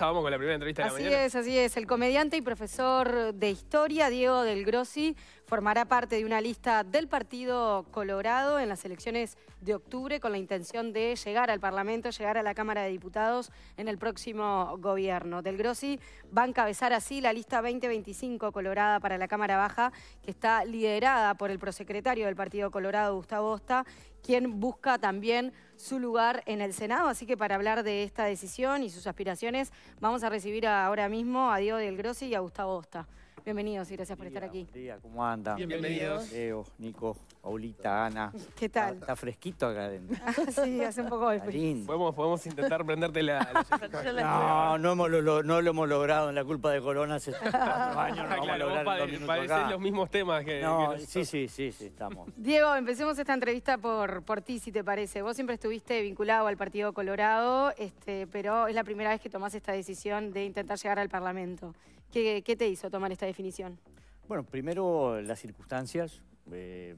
vamos con la primera entrevista de la mañana. Así es, así es. El comediante y profesor de historia, Diego Del Grossi, formará parte de una lista del Partido Colorado en las elecciones de octubre con la intención de llegar al Parlamento, llegar a la Cámara de Diputados en el próximo gobierno. Del Grossi va a encabezar así la lista 2025 colorada para la Cámara Baja, que está liderada por el prosecretario del Partido Colorado, Gustavo Osta, quien busca también su lugar en el Senado. Así que para hablar de esta decisión y sus aspiraciones, vamos a recibir ahora mismo a Diego Del Grossi y a Gustavo Osta. Bienvenidos y gracias por estar aquí. Buen día, ¿cómo andan? Bienvenidos. Leo, Nico, Paulita, Ana. ¿Qué tal? Ah, está, fresquito acá adentro. Ah, sí, hace un poco de frío. ¿Podemos, podemos intentar prenderte la... no, no, lo, hemos logrado en la culpa de Corona hace años. No claro, parecen los mismos temas que... sí, sí, sí, sí, estamos. Diego, empecemos esta entrevista por, por ti, si te parece. Vos siempre estuviste vinculado al Partido Colorado, este, pero es la primera vez que tomás esta decisión de intentar llegar al Parlamento. ¿Qué, te hizo tomar esta definición? Bueno, primero las circunstancias. Eh,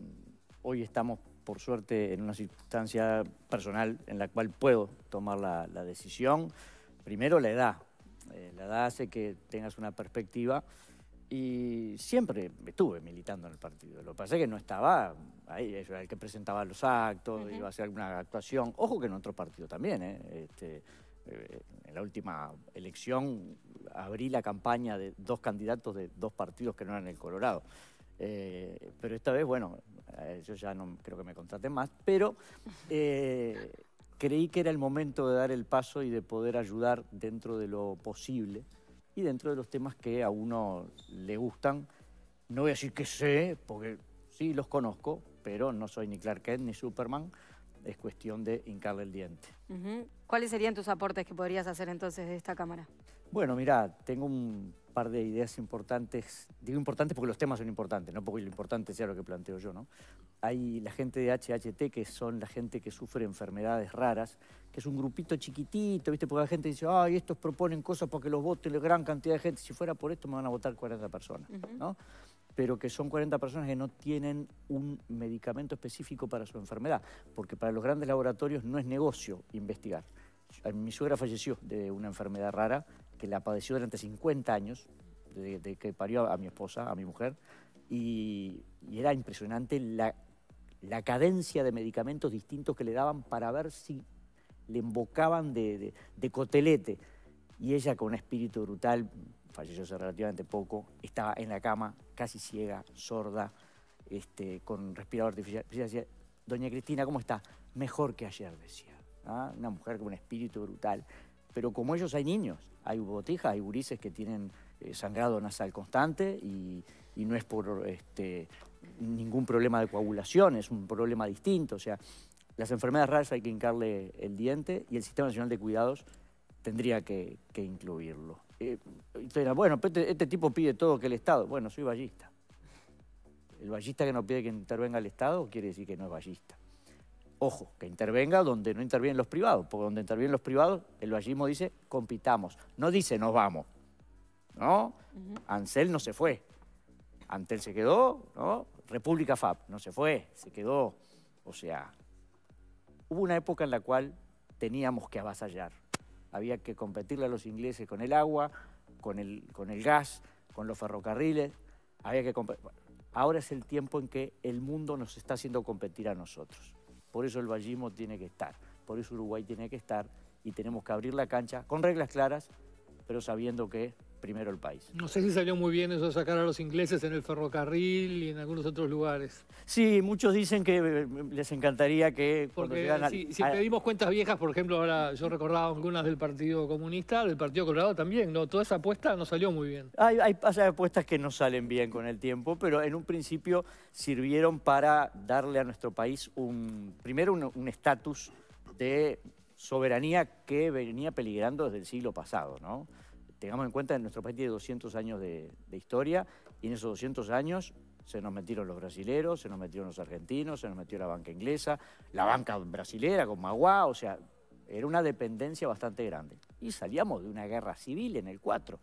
hoy estamos, por suerte, en una circunstancia personal en la cual puedo tomar la, decisión. Primero la edad. Eh, la edad hace que tengas una perspectiva y siempre estuve militando en el partido. Lo que pasa es que no estaba ahí, yo era el que presentaba los actos, iba a hacer alguna actuación. Ojo que en otro partido también, ¿eh? Este, eh, en la última elección abrí la campaña de dos candidatos de dos partidos que no eran el Colorado. Eh, pero esta vez, bueno, eh, yo ya no creo que me contraten más, pero creí que era el momento de dar el paso y de poder ayudar dentro de lo posible y dentro de los temas que a uno le gustan. No voy a decir que sé, porque sí los conozco, pero no soy ni Clark Kent ni Superman es cuestión de hincarle el diente. ¿Cuáles serían tus aportes que podrías hacer entonces de esta Cámara? Bueno, mira, tengo un par de ideas importantes. Digo importantes porque los temas son importantes, no porque lo importante sea lo que planteo yo, ¿no? Hay la gente de HHT, que son la gente que sufre enfermedades raras, que es un grupito chiquitito, ¿viste? Porque la gente dice, ay, estos proponen cosas para que los vote la gran cantidad de gente. Si fuera por esto me van a votar 40 personas, ¿no? pero que son 40 personas que no tienen un medicamento específico para su enfermedad, porque para los grandes laboratorios no es negocio investigar. Eh, mi suegra falleció de una enfermedad rara que la padeció durante 50 años, desde de que parió a mi esposa, a mi mujer, y, era impresionante la, cadencia de medicamentos distintos que le daban para ver si le embocaban de cotelete. Y ella con un espíritu brutal falleció hace relativamente poco, estaba en la cama, casi ciega, sorda, este, con respirador artificial. Decía, Doña Cristina, ¿cómo está? Mejor que ayer, decía. ¿ah? Una mujer con un espíritu brutal. Pero como ellos hay niños, hay botijas, hay gurises que tienen eh, sangrado nasal constante y, no es por este, ningún problema de coagulación, es un problema distinto. O sea, las enfermedades raras hay que hincarle el diente y el Sistema Nacional de Cuidados tendría que incluirlo. Eh, bueno, este, este, tipo pide todo que el Estado. Bueno, soy ballista. El ballista que no pide que intervenga el Estado quiere decir que no es ballista. Ojo, que intervenga donde no intervienen los privados, porque donde intervienen los privados, el ballismo dice compitamos, no dice nos vamos. ¿No? Ancel Ansel no se fue. Antel se quedó, ¿no? República FAP no se fue, se quedó. O sea, hubo una época en la cual teníamos que avasallar había que competirle a los ingleses con el agua, con el, con el gas, con los ferrocarriles, había que Ahora es el tiempo en que el mundo nos está haciendo competir a nosotros. Por eso el vallismo tiene que estar, por eso Uruguay tiene que estar y tenemos que abrir la cancha con reglas claras, pero sabiendo que primero el país. No sé si salió muy bien eso de sacar a los ingleses en el ferrocarril y en algunos otros lugares. Sí, muchos dicen que eh, les encantaría que... Porque si, si pedimos cuentas viejas, por ejemplo, ahora yo recordaba algunas del Partido Comunista, del Partido Colorado también, ¿no? Toda esa apuesta no salió muy bien. Hay, hay, apuestas que no salen bien con el tiempo, pero en un principio sirvieron para darle a nuestro país un primero un estatus de soberanía que venía peligrando desde el siglo pasado, ¿no? tengamos en cuenta que nuestro país tiene 200 años de, historia y en esos 200 años se nos metieron los brasileros, se nos metieron los argentinos, se nos metió la banca inglesa, la banca brasilera con Magua, o sea, era una dependencia bastante grande. Y salíamos de una guerra civil en el 4.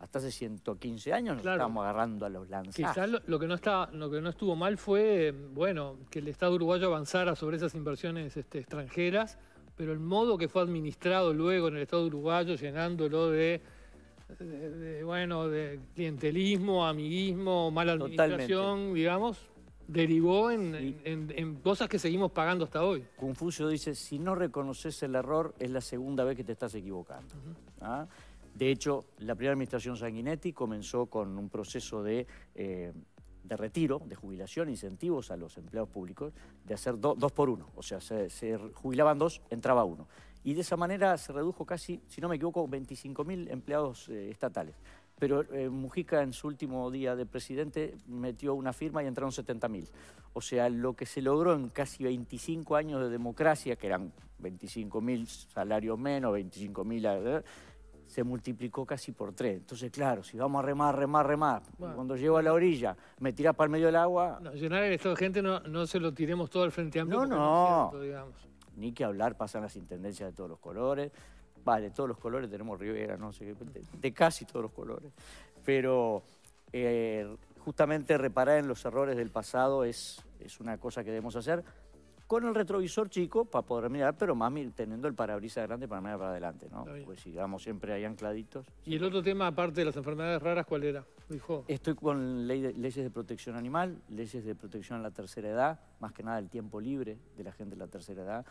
Hasta hace 115 años nos estábamos agarrando a los lanzas. Quizás lo, que no estuvo mal fue, bueno, que el Estado uruguayo avanzara sobre esas inversiones este, extranjeras, pero el modo que fue administrado luego en el Estado uruguayo, llenándolo de de, bueno, de clientelismo, amiguismo, mala administración, digamos, derivó en, cosas que seguimos pagando hasta hoy. Confucio dice, si no reconoces el error, es la segunda vez que te estás equivocando. ¿Ah? De hecho, la primera administración Sanguinetti comenzó con un proceso de, eh, retiro, de jubilación, incentivos a los empleados públicos, de hacer dos por uno. O sea, se jubilaban dos, entraba uno y de esa manera se redujo casi, si no me equivoco, 25.000 empleados eh, estatales. Pero eh, Mujica en su último día de presidente metió una firma y entraron 70.000. O sea, lo que se logró en casi 25 años de democracia, que eran 25.000 salarios menos, 25.000 eh, se multiplicó casi por tres. Entonces, claro, si vamos a remar, remar, remar, cuando llego a la orilla, me tirás para el medio del agua... llenar el estado de gente no, no se lo tiremos todo al frente a No, no. no ni que hablar, pasan las intendencias de todos los colores. Vale, todos los colores tenemos Rivera, no sé, de, de casi todos los colores. Pero eh, justamente reparar en los errores del pasado es, es una cosa que debemos hacer con el retrovisor chico para poder mirar, pero más teniendo el parabrisas grande para mirar para adelante, ¿no? Pues sigamos siempre ahí ancladitos. ¿Y el otro tema, aparte de las enfermedades raras, cuál era? Dijo. Estoy con leyes de protección animal, leyes de protección a la tercera edad, más que nada el tiempo libre de la gente de la tercera edad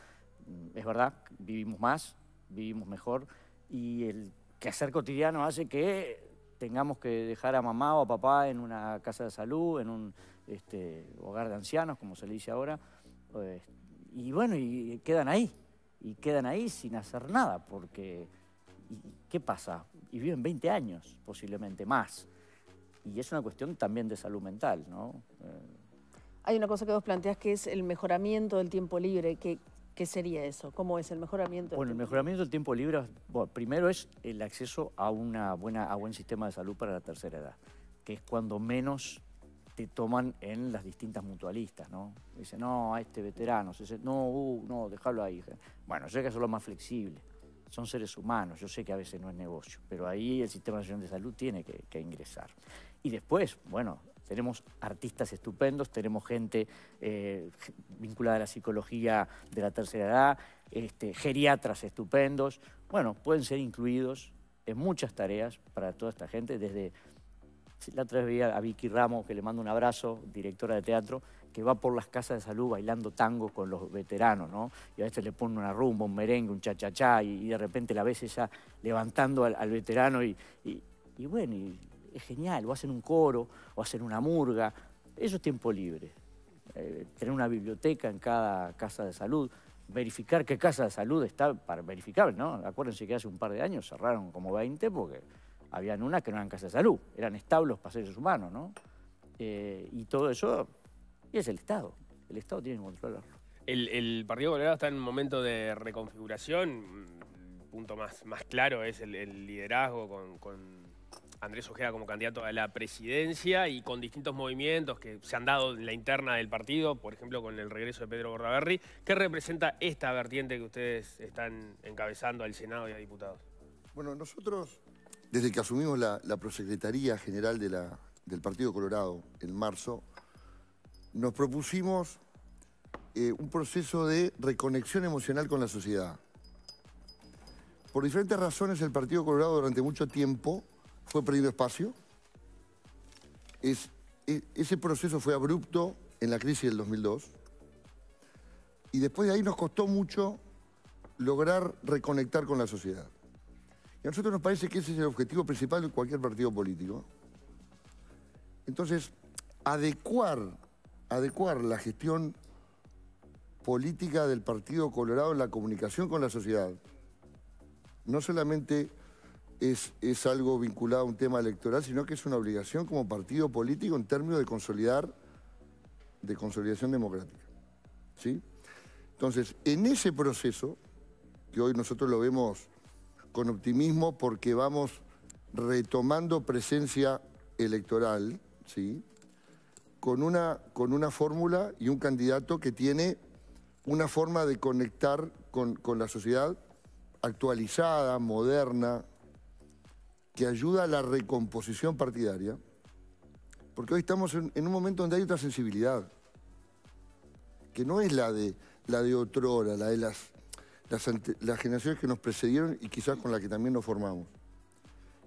es verdad, vivimos más, vivimos mejor y el quehacer cotidiano hace que tengamos que dejar a mamá o a papá en una casa de salud, en un este, hogar de ancianos, como se le dice ahora, eh, y bueno, y quedan ahí, y quedan ahí sin hacer nada, porque ¿qué pasa? Y viven 20 años, posiblemente más, y es una cuestión también de salud mental, ¿no? Eh, hay una cosa que vos planteas que es el mejoramiento del tiempo libre, que ¿Qué sería eso? ¿Cómo es el mejoramiento? Bueno, el mejoramiento del tiempo libre, primero es el acceso a, una buena, a buen sistema de salud para la tercera edad, que es cuando menos te toman en las distintas mutualistas, ¿no? Dicen, no, a este veterano, no, uh, no, déjalo ahí. Bueno, yo hay que hacerlo más flexible. Son seres humanos, yo sé que a veces no es negocio, pero ahí el Sistema de Salud tiene que ingresar. Y después, bueno, tenemos artistas estupendos, tenemos gente eh, vinculada a la psicología de la tercera edad, este, geriatras estupendos. Bueno, pueden ser incluidos en muchas tareas para toda esta gente, desde la otra vez veía a Vicky Ramos, que le mando un abrazo, directora de teatro, que va por las casas de salud bailando tango con los veteranos, ¿no? Y a veces le ponen una rumba, un merengue, un cha-cha-cha, y, de repente la ves ella levantando al, veterano y, y, y bueno, y es genial, o hacen un coro, o hacen una murga, eso es tiempo libre. Eh, tener una biblioteca en cada casa de salud, verificar qué casa de salud está para verificar, ¿no? Acuérdense que hace un par de años cerraron como 20 porque habían una que no eran casa de salud, eran establos para seres humanos, ¿no? Eh, y todo eso, y es el Estado, el Estado tiene que controlarlo. El, Partido Colorado está en un momento de reconfiguración, punto más, más claro es el, liderazgo con Andrés Ojeda como candidato a la presidencia y con distintos movimientos que se han dado en la interna del partido, por ejemplo con el regreso de Pedro Bordaberry. ¿Qué representa esta vertiente que ustedes están encabezando al Senado y a diputados? Bueno, nosotros, desde que asumimos la, prosecretaría general del Partido Colorado en marzo, nos propusimos eh, un proceso de reconexión emocional con la sociedad. Por diferentes razones, el Partido Colorado durante mucho tiempo fue perdiendo espacio. Es, e, ese proceso fue abrupto en la crisis del 2002. Y después de ahí nos costó mucho lograr reconectar con la sociedad. Y a nosotros nos parece que ese es el objetivo principal de cualquier partido político. Entonces, adecuar, adecuar la gestión política del Partido Colorado en la comunicación con la sociedad, no solamente es, algo vinculado a un tema electoral, sino que es una obligación como partido político en términos de consolidar, de consolidación democrática. ¿Sí? Entonces, en ese proceso, que hoy nosotros lo vemos con optimismo porque vamos retomando presencia electoral, ¿sí? con una, con una fórmula y un candidato que tiene una forma de conectar con, con la sociedad actualizada, moderna, que ayuda a la recomposición partidaria, porque hoy estamos en, un momento donde hay otra sensibilidad, que no es la de, la de otrora, la de las, las, generaciones que nos precedieron y quizás con la que también nos formamos.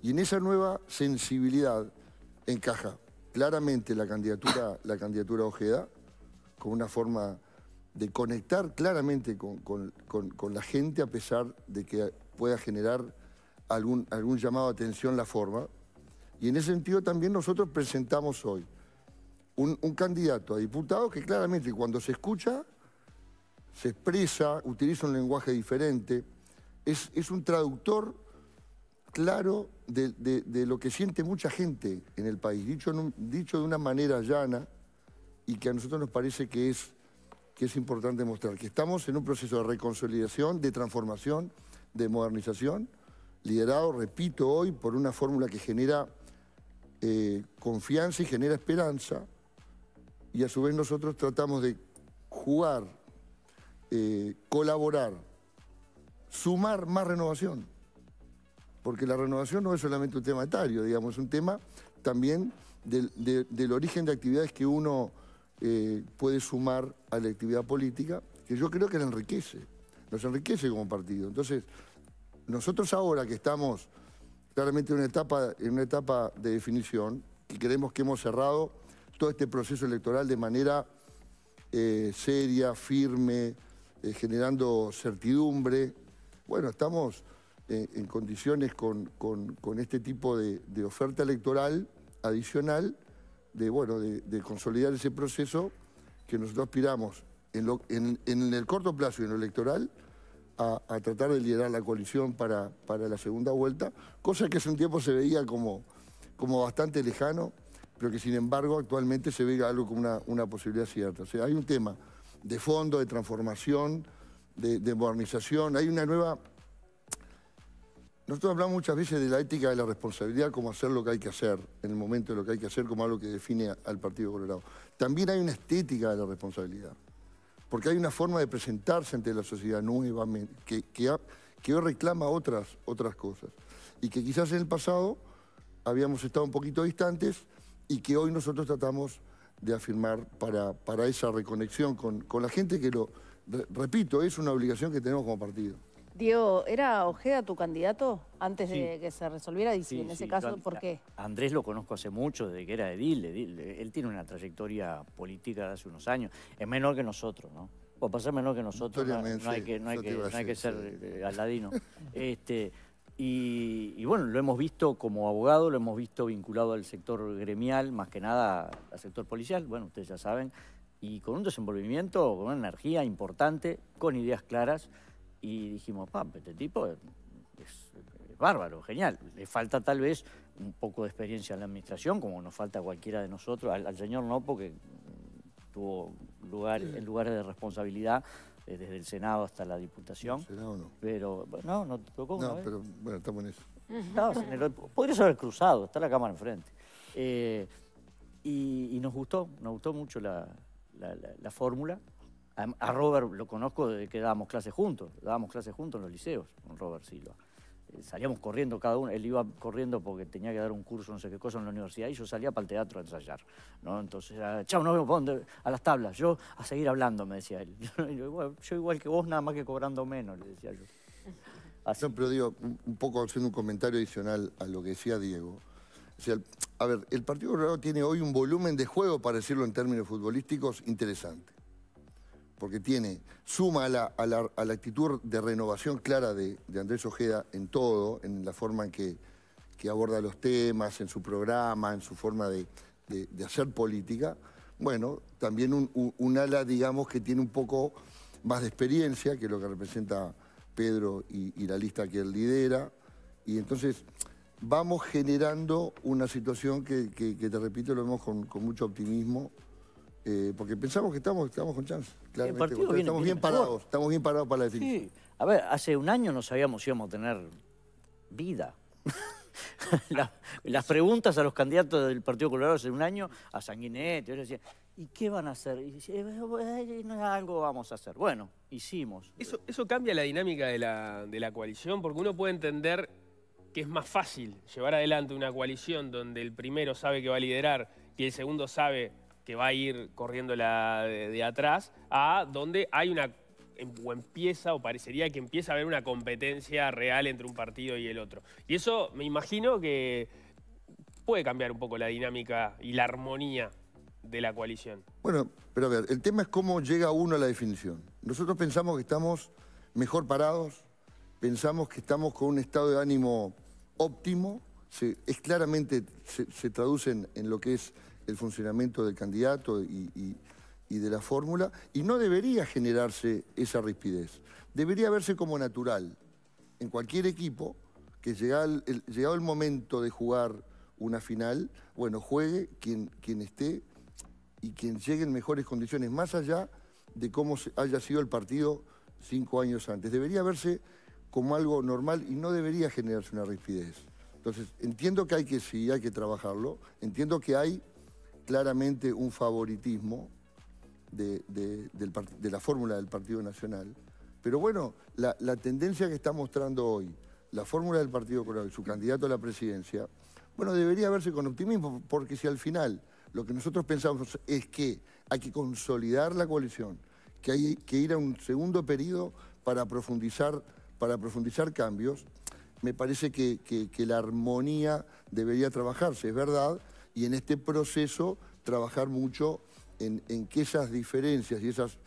Y en esa nueva sensibilidad encaja claramente la candidatura, la candidatura Ojeda, como una forma de conectar claramente con la gente a pesar de que pueda generar algún, algún llamado de atención la forma. Y en ese sentido también nosotros presentamos hoy un, candidato a diputado que claramente cuando se escucha, se expresa, utiliza un lenguaje diferente, es, un traductor claro de, lo que siente mucha gente en el país, dicho, dicho de una manera llana y que a nosotros nos parece que es, que es importante mostrar, que estamos en un proceso de reconsolidación, de transformación, de modernización liderado, repito, hoy por una fórmula que genera eh, confianza y genera esperanza, y a su vez nosotros tratamos de jugar, eh, colaborar, sumar más renovación, porque la renovación no es solamente un tema etario, digamos, es un tema también del, origen de actividades que uno eh, puede sumar a la actividad política, que yo creo que la enriquece, nos enriquece como partido. Entonces, nosotros ahora que estamos claramente en una etapa, en una etapa de definición y creemos que hemos cerrado todo este proceso electoral de manera eh, seria, firme, eh, generando certidumbre. Bueno, estamos eh, en condiciones con, este tipo de, oferta electoral adicional de, bueno, de, consolidar ese proceso que nosotros aspiramos en, en el corto plazo y en lo electoral a, tratar de liderar la coalición para, para la segunda vuelta, cosa que hace un tiempo se veía como, como bastante lejano, pero que sin embargo actualmente se ve algo como una, una posibilidad cierta. O sea, hay un tema de fondo, de transformación, de, de modernización, hay una nueva... Nosotros hablamos muchas veces de la ética de la responsabilidad como hacer lo que hay que hacer, en el momento de lo que hay que hacer como algo que define al Partido Colorado. También hay una estética de la responsabilidad porque hay una forma de presentarse ante la sociedad nuevamente, que, que hoy reclama otras, otras cosas, y que quizás en el pasado habíamos estado un poquito distantes y que hoy nosotros tratamos de afirmar para, para esa reconexión con, con la gente que lo, repito, es una obligación que tenemos como partido. Diego, ¿era Ojeda tu candidato antes de que se resolviera? Y en ese caso, ¿por qué? Andrés lo conozco hace mucho, desde que era edil, Él tiene una trayectoria política de hace unos años. Es menor que nosotros, ¿no? O para ser menor que nosotros, no, hay que, no hay que, ser eh, aladino. Este, y, y, bueno, lo hemos visto como abogado, lo hemos visto vinculado al sector gremial, más que nada al sector policial, bueno, ustedes ya saben, y con un desenvolvimiento, con una energía importante, con ideas claras y dijimos, pam, este tipo es, bárbaro, genial. Le falta tal vez un poco de experiencia en la administración, como nos falta cualquiera de nosotros, al, señor no, porque tuvo lugar, en lugares de responsabilidad eh, desde el Senado hasta la Diputación. El Senado no. Pero, no, no te tocó. No, pero bueno, estamos en eso. podrías haber cruzado, está la cámara enfrente. Eh, y, nos gustó, nos gustó mucho la, la fórmula. A Robert lo conozco desde que dábamos clases juntos, dábamos clases juntos en los liceos con Robert Silva. Eh, salíamos corriendo cada uno, él iba corriendo porque tenía que dar un curso, no sé qué cosa, en la universidad, y yo salía para el teatro a ensayar. ¿no? Entonces, chao, me vemos a las tablas, yo a seguir hablando, me decía él. Yo, igual que vos, nada más que cobrando menos, le decía yo. No, pero digo, un poco haciendo un comentario adicional a lo que decía Diego. a ver, el Partido Colorado tiene hoy un volumen de juego, para decirlo en términos futbolísticos, interesante porque tiene, suma a la, actitud de renovación clara de, Andrés Ojeda en todo, en la forma en que, aborda los temas, en su programa, en su forma de, hacer política, bueno, también un, ala, digamos, que tiene un poco más de experiencia, que lo que representa Pedro y, la lista que él lidera, y entonces vamos generando una situación que, te repito, lo vemos con mucho optimismo, eh, porque pensamos que estamos, estamos con chance. Claramente, estamos bien parados, estamos bien parados para la definición. A ver, hace un año no sabíamos si íbamos a tener vida. las preguntas a los candidatos del Partido Colorado hace un año, a Sanguinetti, decía ¿y qué van a hacer? Y eh, eh, no algo vamos a hacer. Bueno, hicimos. Eso, eso cambia la dinámica de la, de la coalición, porque uno puede entender que es más fácil llevar adelante una coalición donde el primero sabe que va a liderar y el segundo sabe que va a ir corriendo la de, atrás, a donde hay una em, o empieza, o parecería que empieza a haber una competencia real entre un partido y el otro. Y eso me imagino que puede cambiar un poco la dinámica y la armonía de la coalición. Bueno, pero a ver, el tema es cómo llega uno a la definición. Nosotros pensamos que estamos mejor parados, pensamos que estamos con un estado de ánimo óptimo, es claramente se, traducen traduce en lo que es el funcionamiento del candidato y, de la fórmula, y no debería generarse esa rispidez. Debería verse como natural en cualquier equipo que llega el, llegado el momento de jugar una final, bueno, juegue quien, quien esté y quien llegue en mejores condiciones, más allá de cómo haya sido el partido cinco años antes. Debería verse como algo normal y no debería generarse una rispidez. Entonces, entiendo que hay que, sí, hay que trabajarlo, entiendo que hay claramente un favoritismo de, la fórmula del Partido Nacional. Pero bueno, la, tendencia que está mostrando hoy la fórmula del Partido y su candidato a la presidencia, bueno, debería verse con optimismo, porque si al final lo que nosotros pensamos es que hay que consolidar la coalición, que hay que ir a un segundo periodo para profundizar, para profundizar cambios, me parece que la armonía debería trabajarse. Es verdad y en este proceso trabajar mucho en, que esas diferencias y esas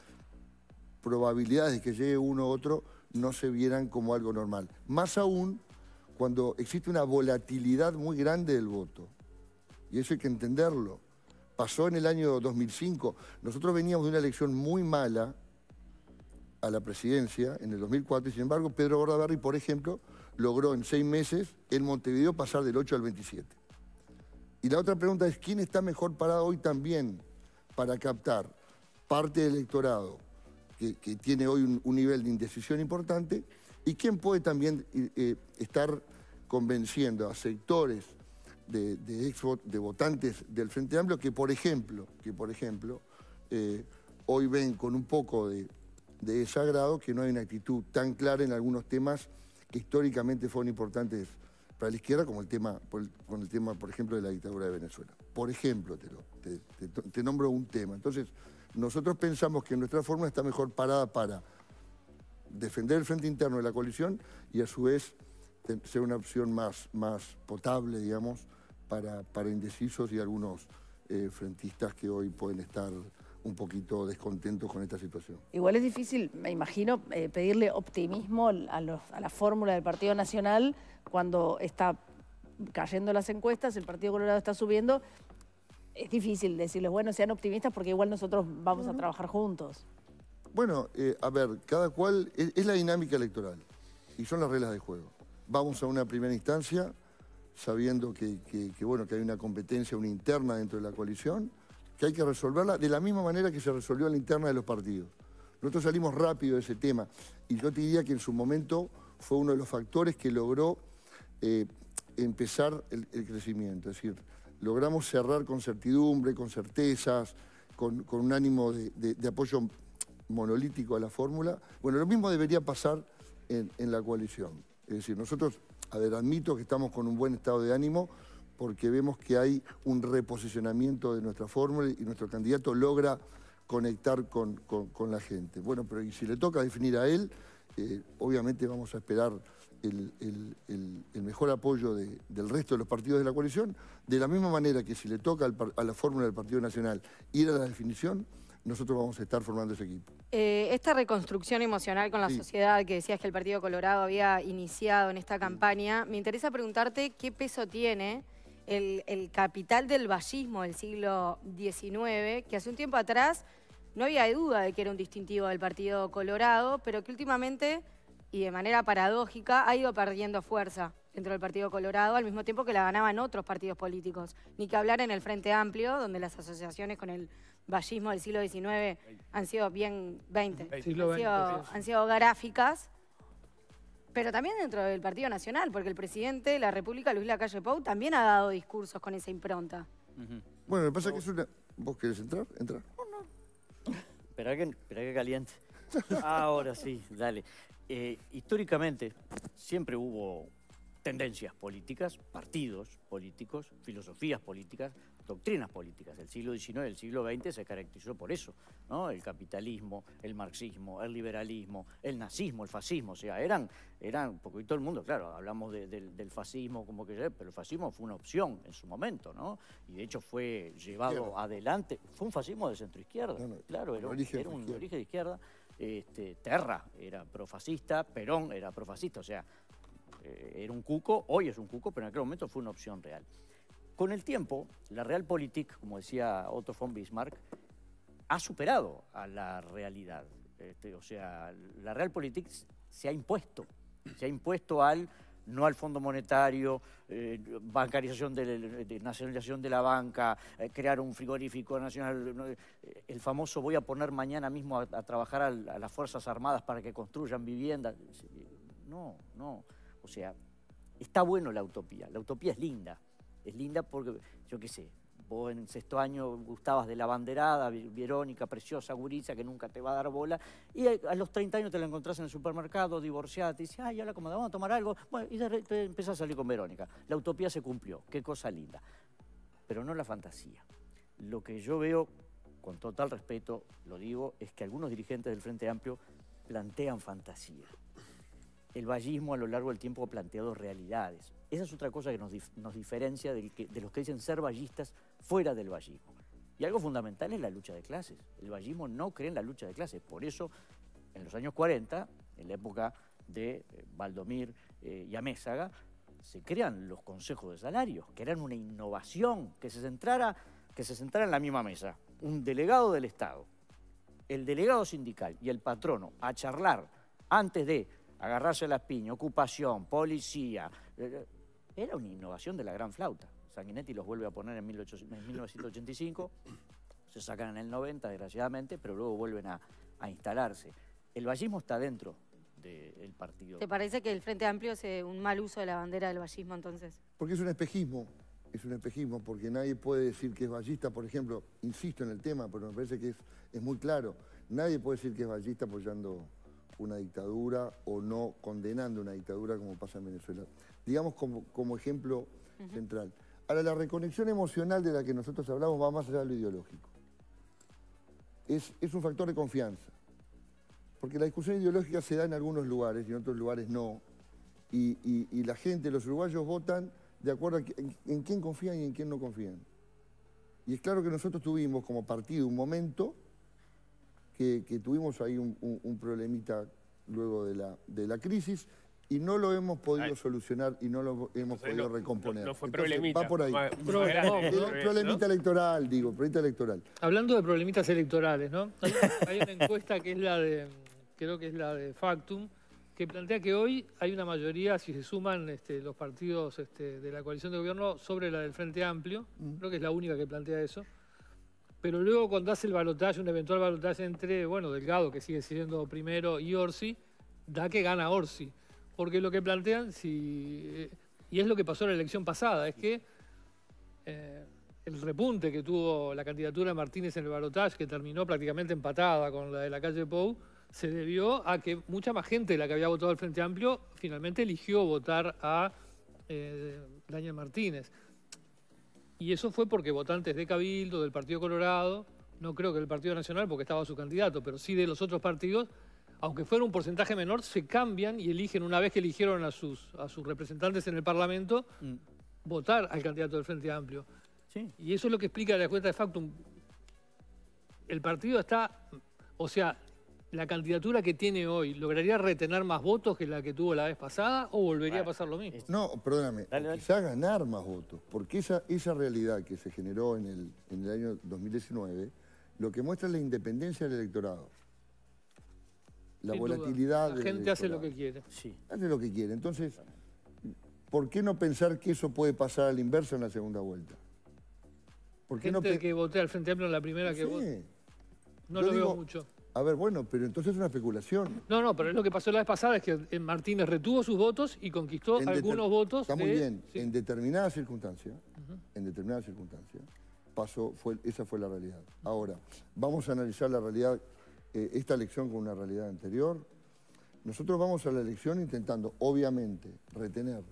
probabilidades de que llegue uno u otro no se vieran como algo normal. Más aún cuando existe una volatilidad muy grande del voto. Y eso hay que entenderlo. Pasó en el año 2005. Nosotros veníamos de una elección muy mala a la presidencia en el 2004 y sin embargo Pedro Gordaberry, por ejemplo, logró en seis meses en Montevideo pasar del 8 al 27. Y la otra pregunta es, ¿quién está mejor parado hoy también para captar parte del electorado que, tiene hoy un, nivel de indecisión importante? ¿Y quién puede también eh, eh, estar convenciendo a sectores de, votantes del Frente Amplio que, por ejemplo, que por ejemplo eh, hoy ven con un poco de, de desagrado que no hay una actitud tan clara en algunos temas que históricamente fueron importantes para la izquierda como el tema, por, con el tema, por ejemplo, de la dictadura de Venezuela. Por ejemplo, te, lo, te, te, nombro un tema. Entonces, nosotros pensamos que nuestra forma está mejor parada para defender el frente interno de la coalición y a su vez ser una opción más, más potable, digamos, para, para indecisos y algunos eh, frentistas que hoy pueden estar un poquito descontentos con esta situación. Igual es difícil, me imagino, eh, pedirle optimismo a, la fórmula del Partido Nacional cuando está cayendo las encuestas, el Partido Colorado está subiendo. Es difícil decirles, bueno, sean optimistas porque igual nosotros vamos a trabajar juntos. Bueno, eh, a ver, cada cual es, la dinámica electoral y son las reglas de juego. Vamos a una primera instancia sabiendo que, que, bueno, que hay una competencia, una interna dentro de la coalición que hay que resolverla de la misma manera que se resolvió la interna de los partidos. Nosotros salimos rápido de ese tema y yo te diría que en su momento fue uno de los factores que logró eh, empezar el, crecimiento. Es decir, logramos cerrar con certidumbre, con certezas, con, un ánimo de, apoyo monolítico a la fórmula. Bueno, lo mismo debería pasar en, la coalición. Es decir, nosotros, admito que estamos con un buen estado de ánimo, porque vemos que hay un reposicionamiento de nuestra fórmula y nuestro candidato logra conectar con, la gente. Bueno, pero si le toca definir a él, eh, obviamente vamos a esperar el, mejor apoyo del resto de los partidos de la coalición, de la misma manera que si le toca a la fórmula del Partido Nacional ir a la definición, nosotros vamos a estar formando ese equipo. Eh, esta reconstrucción emocional con la sociedad que decías que el Partido Colorado había iniciado en esta campaña, me interesa preguntarte qué peso tiene el, capital del vallismo del siglo XIX, que hace un tiempo atrás no había duda de que era un distintivo del Partido Colorado, pero que últimamente, y de manera paradójica, ha ido perdiendo fuerza dentro del Partido Colorado, al mismo tiempo que la ganaban otros partidos políticos. Ni que hablar en el Frente Amplio, donde las asociaciones con el vallismo del siglo XIX han sido bien 20, han sido gráficas. Pero también dentro del Partido Nacional, porque el presidente de la República, Luis Lacalle Pou, también ha dado discursos con esa impronta. Bueno, lo Bueno, pasa pasa que es una... ¿Vos querés entrar? Entra. No, Esperá que, que caliente. Ahora sí, dale. Eh, históricamente siempre hubo tendencias políticas, partidos políticos, filosofías políticas, doctrinas políticas. El siglo XIX y el siglo XX se caracterizó por eso, ¿no? El capitalismo, el marxismo, el liberalismo, el nazismo, el fascismo, o sea, eran, eran, porque todo el mundo, claro, hablamos del fascismo como que, pero el fascismo fue una opción en su momento, ¿no? Y de hecho fue llevado adelante, fue un fascismo de centro izquierda, claro, era, un origen de izquierda. Este, Terra era profascista, Perón era profascista, o sea, eh, era un cuco, hoy es un cuco, pero en aquel momento fue una opción real. Con el tiempo, la Realpolitik, como decía Otto von Bismarck, ha superado a la realidad. Este, o sea, la Realpolitik se ha impuesto, se ha impuesto al no al Fondo Monetario, eh, bancarización de, nacionalización de la banca, eh, crear un frigorífico nacional, eh, el famoso voy a poner mañana mismo a, trabajar a, las Fuerzas Armadas para que construyan viviendas. No, no. O sea, está bueno la utopía, la utopía es linda, es linda porque, yo qué sé, vos en sexto año gustabas de la banderada, Verónica, preciosa, guriza, que nunca te va a dar bola, y a los 30 años te la encontrás en el supermercado, divorciada, te dice, ay, la como vamos a tomar algo, y de repente empezás a salir con Verónica. La utopía se cumplió, qué cosa linda. Pero no la fantasía. Lo que yo veo, con total respeto, lo digo, es que algunos dirigentes del Frente Amplio plantean fantasía el vallismo a lo largo del tiempo ha planteado realidades. Esa es otra cosa que nos, diferencia de los que dicen ser vallistas fuera del vallismo. Y algo fundamental es la lucha de clases. El vallismo no cree en la lucha de clases. Por eso, en los años 40, en la época de Valdomir eh, eh, y Amézaga, se crean los consejos de salarios, que eran una innovación, que se centrara, que se centrara en la misma mesa. Un delegado del Estado, el delegado sindical y el patrono a charlar antes de agarrarse las piñas, ocupación, policía. Eh, eh, era una innovación de la gran flauta. Sanguinetti los vuelve a poner en, 1985, se sacan en el 90, desgraciadamente, pero luego vuelven a, instalarse. El vallismo está dentro del partido. ¿Te parece que el Frente Amplio hace un mal uso de la bandera del vallismo entonces? Porque es un espejismo, es un espejismo, porque nadie puede decir que es vallista, por ejemplo, insisto en el tema, pero me parece que es, es muy claro, nadie puede decir que es vallista apoyando una dictadura o no condenando una dictadura como pasa en Venezuela. Digamos como, como ejemplo central. Ahora, la reconexión emocional de la que nosotros hablamos va más allá de lo ideológico. Es, un factor de confianza. Porque la discusión ideológica se da en algunos lugares y en otros lugares no. Y, la gente, los uruguayos votan de acuerdo en quién confían y en quién no confían. Y es claro que nosotros tuvimos como partido un momento que, tuvimos ahí un, problemita luego de la, de la crisis y no lo hemos podido solucionar y no lo hemos podido recomponer. No, fue problemita. va por ahí. problemita electoral, digo, problemita electoral. Hablando de problemitas electorales, ¿no? Hay, una encuesta que es la de, creo que es la de Factum, que plantea que hoy hay una mayoría, si se suman este, los partidos este, de la coalición de gobierno, sobre la del Frente Amplio. Mm. Creo que es la única que plantea eso pero luego cuando hace el balotaje, un eventual balotaje entre, bueno, Delgado, que sigue siendo primero, y Orsi, da que gana Orsi. Porque lo que plantean, eh, y es lo que pasó en la elección pasada, es que eh, el repunte que tuvo la candidatura de Martínez en el balotaje, que terminó prácticamente empatada con la de la calle Pou, se debió a que mucha más gente de la que había votado al Frente Amplio finalmente eligió votar a eh, Daniel Martínez. Y eso fue porque votantes de Cabildo, del Partido Colorado, no creo que del Partido Nacional porque estaba su candidato, pero sí de los otros partidos, aunque fuera un porcentaje menor, se cambian y eligen, una vez que eligieron a sus, a sus representantes en el Parlamento, mm. votar al candidato del Frente Amplio. Y eso es lo que explica la cuenta de Factum. El partido está, o sea, la candidatura que tiene hoy, ¿lograría retener más votos que la que tuvo la vez pasada o volvería a pasar lo mismo? No, perdóname, quizá ganar más votos, porque esa, esa realidad que se generó en el, en el año 2019, lo que muestra es la independencia del electorado. La volatilidad La gente hace lo que quiere. Sí. Hace lo que quiere. Entonces, ¿por qué no pensar que eso puede pasar al inverso en la segunda vuelta? ¿Por qué gente no que voté al Frente Amplio en la primera que No lo digo, veo mucho. A ver, bueno, pero entonces es una especulación. No, no, pero es lo que pasó la vez pasada, es que eh, Martínez retuvo sus votos y conquistó algunos votos. Está muy bien, en determinada circunstancia, en determinada circunstancia, pasó, fue, esa fue la realidad. Ahora, vamos a analizar la realidad, eh, esta elección con una realidad anterior. Nosotros vamos a la elección intentando, obviamente, retener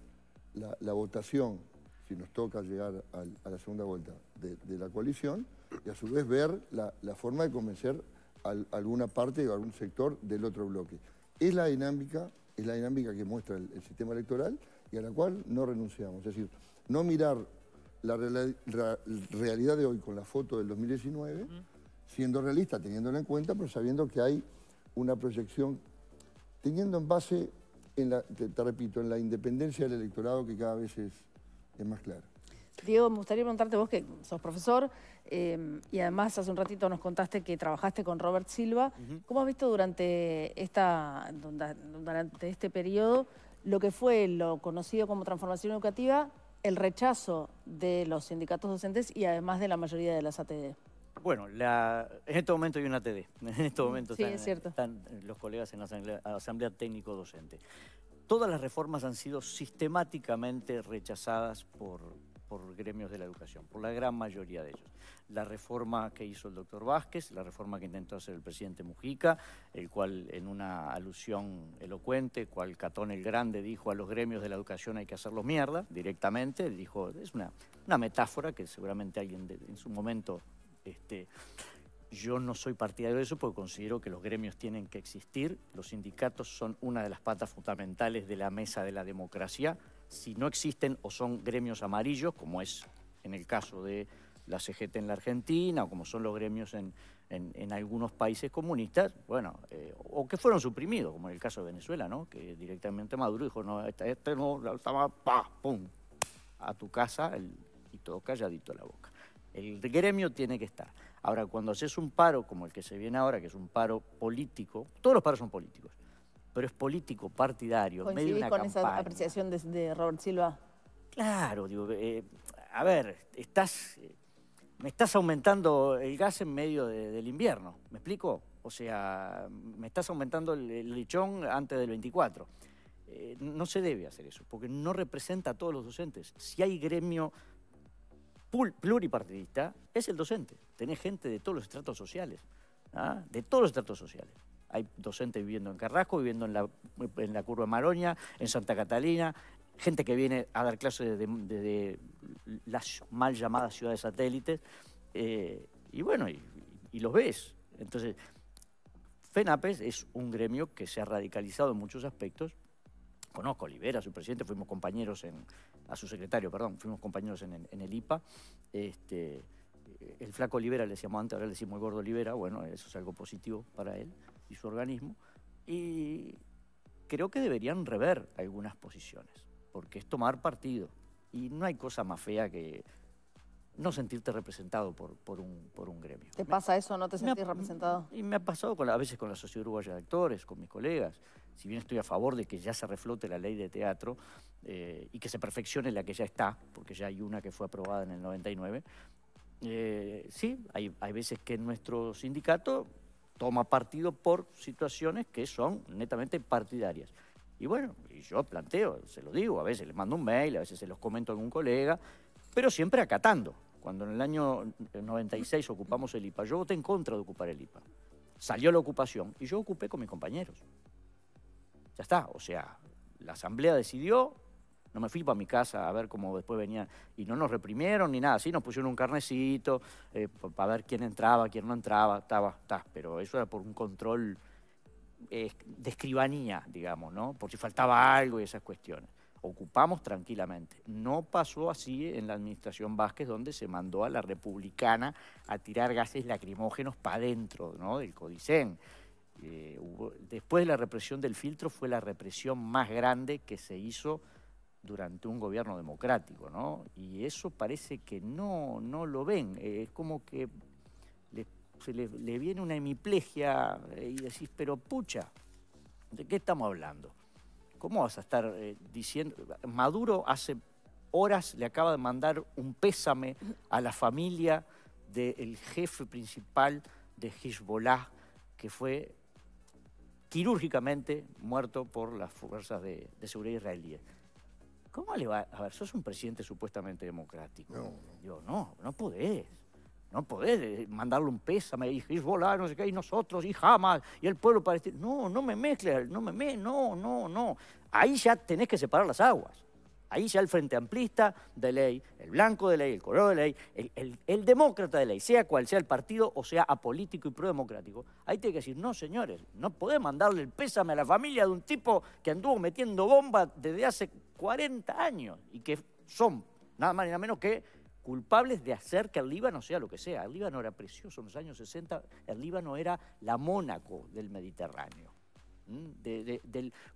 la, votación, si nos toca llegar a, la segunda vuelta, de, la coalición, y a su vez ver la, la forma de convencer a alguna parte o algún sector del otro bloque. Es la dinámica, es la dinámica que muestra el, sistema electoral y a la cual no renunciamos. Es decir, no mirar la, realidad de hoy con la foto del 2019, siendo realista, teniéndola en cuenta, pero sabiendo que hay una proyección, teniendo en base, en la, te, repito, en la independencia del electorado que cada vez es, es más clara. Diego, me gustaría preguntarte vos que sos profesor em, y además hace un ratito nos contaste que trabajaste con Robert Silva. ¿Cómo has visto durante, esta, durante este periodo lo que fue lo conocido como transformación educativa, el rechazo de los sindicatos docentes y además de la mayoría de las ATD? Bueno, en este momento hay una ATD. En este mm, momento están, los colegas en la asamblea técnico docente. Todas las reformas han sido sistemáticamente rechazadas por, por gremios de la educación, por la gran mayoría de ellos. La reforma que hizo el doctor Vázquez, la reforma que intentó hacer el presidente Mujica, el cual en una alusión elocuente, cual Catón el Grande dijo a los gremios de la educación hay que hacerlos mierda directamente, dijo, es una, metáfora que seguramente alguien en su momento... Este, yo no soy partidario de eso porque considero que los gremios tienen que existir. Los sindicatos son una de las patas fundamentales de la mesa de la democracia si no existen o son gremios amarillos, como es en el caso de la CGT en la Argentina, o como son los gremios en, en, algunos países comunistas, bueno, eh, o que fueron suprimidos, como en el caso de Venezuela, ¿no? Que directamente Maduro dijo, no, este, este no, estaba, pa, pum, a tu casa y todo calladito la boca. El gremio tiene que estar. Ahora, cuando haces un paro como el que se viene ahora, que es un paro político, todos los paros son políticos, pero es político, partidario, en con esa apreciación de, Robert Silva? Claro, digo, eh, a ver, estás, me estás aumentando el gas en medio del invierno, ¿me explico? O sea, me estás aumentando el, el lichón antes del 24. Eh, no se debe hacer eso, porque no representa a todos los docentes. Si hay gremio pluripartidista, es el docente. Tenés gente de todos los estratos sociales, ¿ah? de todos los estratos sociales. Hay docentes viviendo en Carrasco, viviendo en la, en la Curva Maroña, en Santa Catalina, gente que viene a dar clases desde, las mal llamadas ciudades satélites. Eh, y bueno, y, los ves. Entonces, FENAPES es un gremio que se ha radicalizado en muchos aspectos conozco a Olivera, su presidente, fuimos compañeros en, a su secretario, perdón, fuimos compañeros en, el IPA. Este, el flaco Olivera le decíamos antes, ahora le decimos el gordo Olivera, bueno, eso es algo positivo para él su organismo, y creo que deberían rever algunas posiciones, porque es tomar partido, y no hay cosa más fea que no sentirte representado por, un, por un gremio. ¿Te pasa eso? ¿No te sentís representado? Y me ha pasado a veces con la Sociedad Uruguaya de Actores, con mis colegas. Si bien estoy a favor de que ya se reflote la ley de teatro eh, y que se perfeccione la que ya está, porque ya hay una que fue aprobada en el 99, eh, sí, hay, hay veces que en nuestro sindicato toma partido por situaciones que son netamente partidarias. Y bueno, yo planteo, se lo digo, a veces le mando un mail, a veces se los comento a algún colega, pero siempre acatando. Cuando en el año 96 ocupamos el IPA, yo voté en contra de ocupar el IPA. Salió la ocupación y yo ocupé con mis compañeros. Ya está, o sea, la asamblea decidió, no me fui para mi casa a ver cómo después venía. Y no nos reprimieron ni nada, sí nos pusieron un carnecito eh, para ver quién entraba, quién no entraba, estaba, está. Pero eso era por un control eh, de escribanía, digamos, ¿no? Por si faltaba algo y esas cuestiones. Ocupamos tranquilamente. No pasó así en la administración Vázquez, donde se mandó a la republicana a tirar gases lacrimógenos para adentro ¿no? del Codicen. Eh, después de la represión del filtro fue la represión más grande que se hizo durante un gobierno democrático, ¿no? Y eso parece que no, lo ven. Es como que le, se le, viene una hemiplegia eh, y decís, pero pucha, ¿de qué estamos hablando? ¿Cómo vas a estar eh, diciendo? Maduro hace horas le acaba de mandar un pésame a la familia del jefe principal de Hezbollah, que fue quirúrgicamente muerto por las fuerzas de seguridad israelíes. ¿Cómo le va? A ver, sos un presidente supuestamente democrático. No, no. no, podés. No podés eh, mandarle un pésame y volar, no sé qué, y nosotros, y jamás y el pueblo palestino. No, no me mezcles, no me mezcles, no, no, no. Ahí ya tenés que separar las aguas. Ahí ya el Frente Amplista de ley, el blanco de ley, el color de ley, el, demócrata de ley, sea cual sea el partido o sea apolítico y prodemocrático, ahí tiene que decir, no señores, no podés mandarle el pésame a la familia de un tipo que anduvo metiendo bombas desde hace 40 años y que son nada más ni nada menos que culpables de hacer que el Líbano sea lo que sea. El Líbano era precioso en los años 60, el Líbano era la Mónaco del Mediterráneo,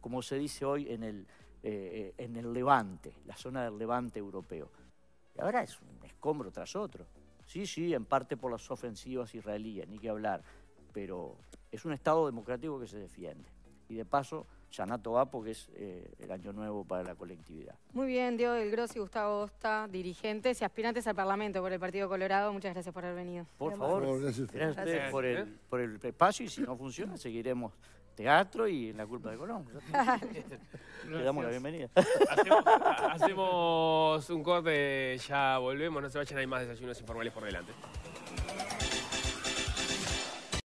como se dice hoy en el, eh, en el levante, la zona del levante europeo. Y ahora es un escombro tras otro. Sí, sí, en parte por las ofensivas israelíes, ni que hablar, pero es un Estado democrático que se defiende. Y de paso, Yanato va porque es eh, el año nuevo para la colectividad. Muy bien, Diego del Gros y Gustavo Osta, dirigentes y aspirantes al Parlamento por el Partido Colorado. Muchas gracias por haber venido. Por favor, gracias, por el espacio y si no funciona seguiremos teatro y en La culpa de Colón. Este, Le damos la bienvenida. Hacemos, hacemos un corte, ya volvemos, no se vayan, hay más desayunos informales por delante.